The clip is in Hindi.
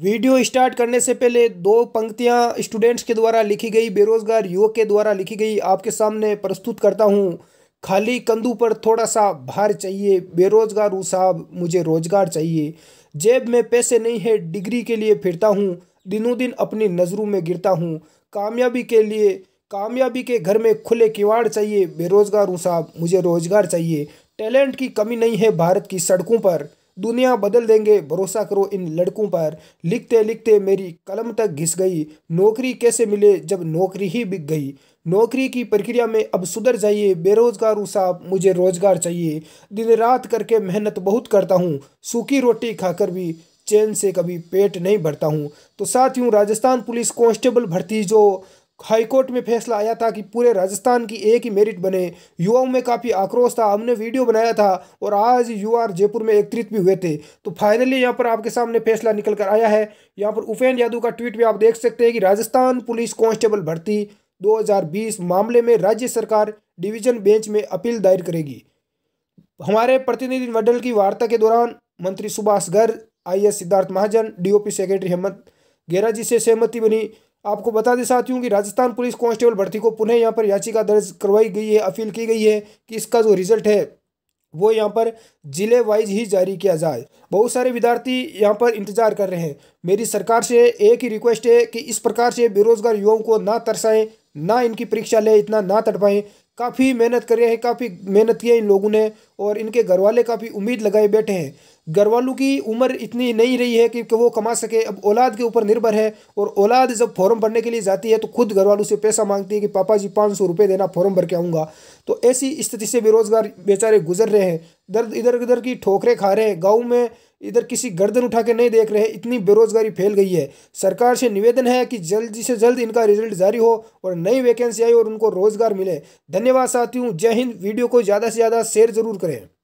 वीडियो स्टार्ट करने से पहले दो पंक्तियां स्टूडेंट्स के द्वारा लिखी गई बेरोजगार युवक के द्वारा लिखी गई आपके सामने प्रस्तुत करता हूं खाली कंधों पर थोड़ा सा भार चाहिए बेरोजगार हूँ साहब मुझे रोजगार चाहिए जेब में पैसे नहीं है डिग्री के लिए फिरता हूँ दिनों दिन अपनी नज़रों में गिरता हूँ कामयाबी के लिए कामयाबी के घर में खुले किवाड़ चाहिए बेरोजगार हूँ साहब मुझे रोजगार चाहिए टैलेंट की कमी नहीं है भारत की सड़कों पर दुनिया बदल देंगे भरोसा करो इन लड़कों पर लिखते लिखते मेरी कलम तक घिस गई नौकरी कैसे मिले जब नौकरी ही बिक गई नौकरी की प्रक्रिया में अब सुधर जाइए बेरोजगार साहब मुझे रोजगार चाहिए दिन रात करके मेहनत बहुत करता हूँ सूखी रोटी खाकर भी चैन से कभी पेट नहीं भरता हूँ तो साथियों राजस्थान पुलिस कांस्टेबल भर्ती जो हाईकोर्ट में फैसला आया था कि पूरे राजस्थान की एक ही मेरिट बने युवाओं में काफ़ी आक्रोश था हमने वीडियो बनाया था और आज युवा जयपुर में एकत्रित भी हुए थे तो फाइनली यहाँ पर आपके सामने फैसला निकल कर आया है यहाँ पर उपेन्द्र यादव का ट्वीट भी आप देख सकते हैं कि राजस्थान पुलिस कांस्टेबल भर्ती दो मामले में राज्य सरकार डिवीजन बेंच में अपील दायर करेगी हमारे प्रतिनिधिमंडल की वार्ता के दौरान मंत्री सुभाष गर्ग आई सिद्धार्थ महाजन डी सेक्रेटरी हेमंत गेरा जी से सहमति बनी आपको बता दें साथियों कि राजस्थान पुलिस कांस्टेबल भर्ती को पुनः यहाँ पर याचिका दर्ज करवाई गई है अपील की गई है कि इसका जो रिजल्ट है वो यहाँ पर ज़िले वाइज ही जारी किया जाए बहुत सारे विद्यार्थी यहाँ पर इंतज़ार कर रहे हैं मेरी सरकार से एक ही रिक्वेस्ट है कि इस प्रकार से बेरोज़गार युवाओं को ना तरसाएं ना इनकी परीक्षा लें इतना ना तड़पाएं काफ़ी मेहनत कर रहे हैं काफ़ी मेहनत किया इन लोगों ने और इनके घरवाले काफ़ी उम्मीद लगाए बैठे हैं घर वालों की उम्र इतनी नहीं रही है कि, कि वो कमा सके अब औलाद के ऊपर निर्भर है और औलाद जब फॉर्म भरने के लिए जाती है तो खुद घर वालों से पैसा मांगती है कि पापा जी पाँच सौ रुपये देना फॉर्म भर के आऊँगा तो ऐसी स्थिति से बेरोजगार बेचारे गुजर रहे हैं दर्द इधर उधर की ठोकरें खा रहे हैं गाँव में इधर किसी गर्दन उठा के नहीं देख रहे इतनी बेरोजगारी फैल गई है सरकार से निवेदन है कि जल्द से जल्द इनका रिजल्ट जारी हो और नई वैकेंसी आई और उनको रोजगार मिले धन्यवाद साथियों जय हिंद वीडियो को ज़्यादा से ज़्यादा शेयर ज़रूर करें